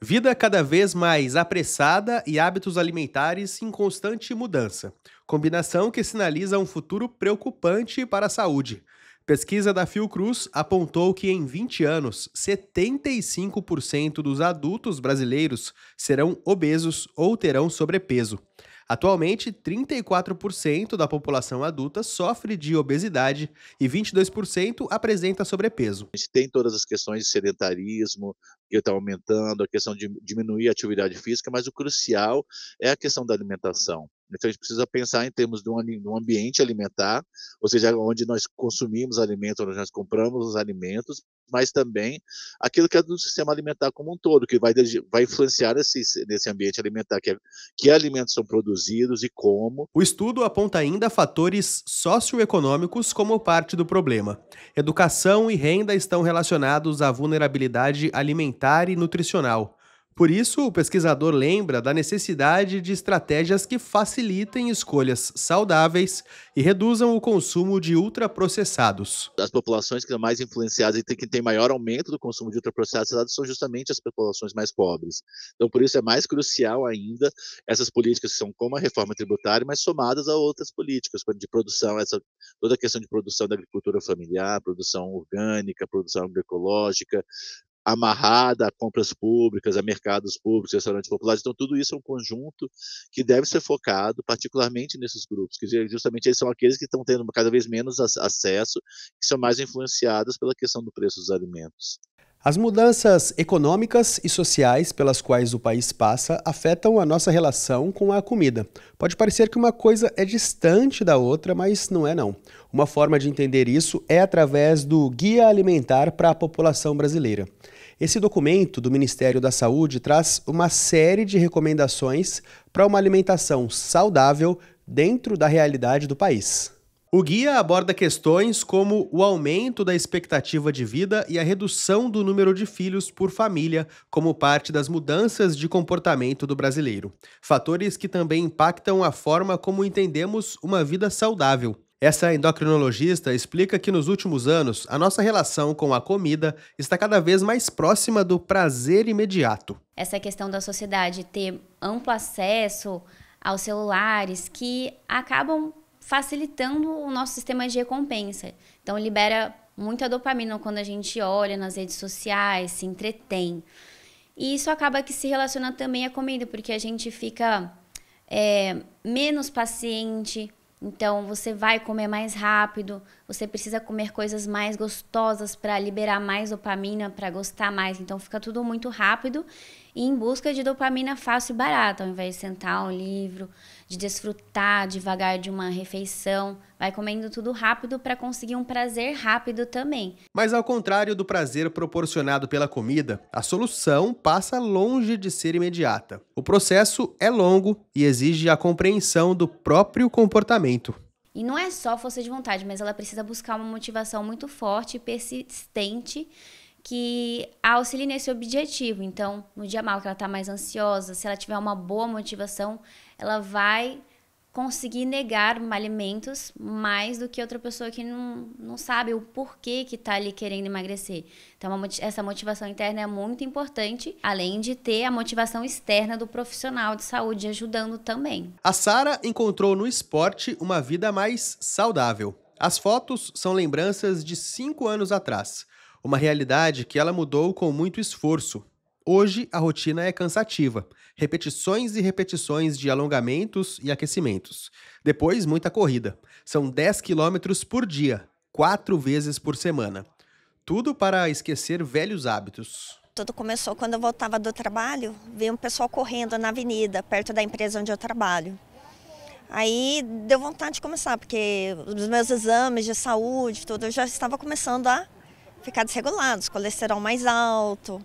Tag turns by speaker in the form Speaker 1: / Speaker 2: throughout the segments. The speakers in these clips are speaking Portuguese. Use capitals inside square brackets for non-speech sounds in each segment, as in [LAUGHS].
Speaker 1: Vida cada vez mais apressada e hábitos alimentares em constante mudança, combinação que sinaliza um futuro preocupante para a saúde. Pesquisa da Fiocruz apontou que em 20 anos, 75% dos adultos brasileiros serão obesos ou terão sobrepeso. Atualmente, 34% da população adulta sofre de obesidade e 22% apresenta sobrepeso.
Speaker 2: A gente tem todas as questões de sedentarismo, que está aumentando, a questão de diminuir a atividade física, mas o crucial é a questão da alimentação. Então a gente precisa pensar em termos de um, de um ambiente alimentar, ou seja, onde nós consumimos alimentos, onde nós compramos os alimentos, mas também aquilo que é do sistema alimentar como um todo, que vai, vai influenciar esse, nesse ambiente alimentar, que, é, que alimentos são produzidos e como.
Speaker 1: O estudo aponta ainda fatores socioeconômicos como parte do problema. Educação e renda estão relacionados à vulnerabilidade alimentar e nutricional. Por isso, o pesquisador lembra da necessidade de estratégias que facilitem
Speaker 2: escolhas saudáveis e reduzam o consumo de ultraprocessados. As populações que são mais influenciadas e que têm maior aumento do consumo de ultraprocessados são justamente as populações mais pobres. Então, por isso é mais crucial ainda essas políticas que são como a reforma tributária, mas somadas a outras políticas de produção, essa toda a questão de produção da agricultura familiar, produção orgânica, produção agroecológica, amarrada a compras públicas, a mercados públicos, restaurantes populares. Então, tudo isso é um conjunto que deve ser focado, particularmente nesses grupos, que justamente eles são aqueles que estão tendo cada vez menos acesso, que são mais influenciados pela questão do preço dos alimentos.
Speaker 1: As mudanças econômicas e sociais pelas quais o país passa afetam a nossa relação com a comida. Pode parecer que uma coisa é distante da outra, mas não é não. Uma forma de entender isso é através do Guia Alimentar para a População Brasileira. Esse documento do Ministério da Saúde traz uma série de recomendações para uma alimentação saudável dentro da realidade do país. O guia aborda questões como o aumento da expectativa de vida e a redução do número de filhos por família, como parte das mudanças de comportamento do brasileiro. Fatores que também impactam a forma como entendemos uma vida saudável. Essa endocrinologista explica que nos últimos anos a nossa relação com a comida está cada vez mais próxima do prazer imediato.
Speaker 3: Essa questão da sociedade ter amplo acesso aos celulares que acabam facilitando o nosso sistema de recompensa. Então, libera muita dopamina quando a gente olha nas redes sociais, se entretém. E isso acaba que se relaciona também à comida, porque a gente fica é, menos paciente, então você vai comer mais rápido, você precisa comer coisas mais gostosas para liberar mais dopamina, para gostar mais. Então fica tudo muito rápido e em busca de dopamina fácil e barata, ao invés de sentar um livro, de desfrutar devagar de uma refeição, vai comendo tudo rápido para conseguir um prazer rápido
Speaker 1: também. Mas ao contrário do prazer proporcionado pela comida, a solução passa longe de ser imediata. O processo é longo e exige a compreensão do próprio comportamento.
Speaker 3: E não é só força de vontade, mas ela precisa buscar uma motivação muito forte e persistente que auxilie nesse objetivo. Então, no dia mal que ela está mais ansiosa, se ela tiver uma boa motivação, ela vai conseguir negar alimentos mais do que outra pessoa que não, não sabe o porquê que está ali querendo emagrecer. Então, uma, essa motivação interna é muito importante, além de ter a motivação externa do profissional de saúde ajudando também.
Speaker 1: A Sara encontrou no esporte uma vida mais saudável. As fotos são lembranças de cinco anos atrás. Uma realidade que ela mudou com muito esforço. Hoje, a rotina é cansativa. Repetições e repetições de alongamentos e aquecimentos. Depois, muita corrida. São 10 quilômetros por dia, quatro vezes por semana. Tudo para esquecer velhos hábitos.
Speaker 4: Tudo começou quando eu voltava do trabalho, veio um pessoal correndo na avenida, perto da empresa onde eu trabalho. Aí deu vontade de começar, porque os meus exames de saúde, tudo, eu já estava começando a ficar desregulados, colesterol mais alto,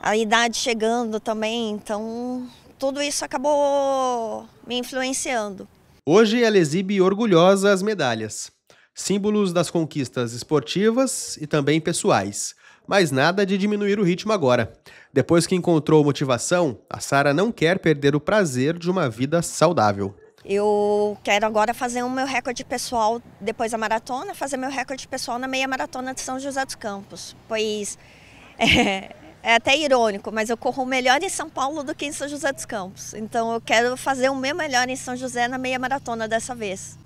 Speaker 4: a idade chegando também, então tudo isso acabou me influenciando.
Speaker 1: Hoje ela exibe orgulhosa as medalhas, símbolos das conquistas esportivas e também pessoais. Mas nada de diminuir o ritmo agora. Depois que encontrou motivação, a Sara não quer perder o prazer de uma vida saudável.
Speaker 4: Eu quero agora fazer o meu recorde pessoal depois da maratona, fazer meu recorde pessoal na meia maratona de São José dos Campos, pois [LAUGHS] é, é até irônico, mas eu corro melhor em São Paulo do que em São José dos Campos. Então eu quero fazer o meu melhor em São José na meia maratona dessa vez.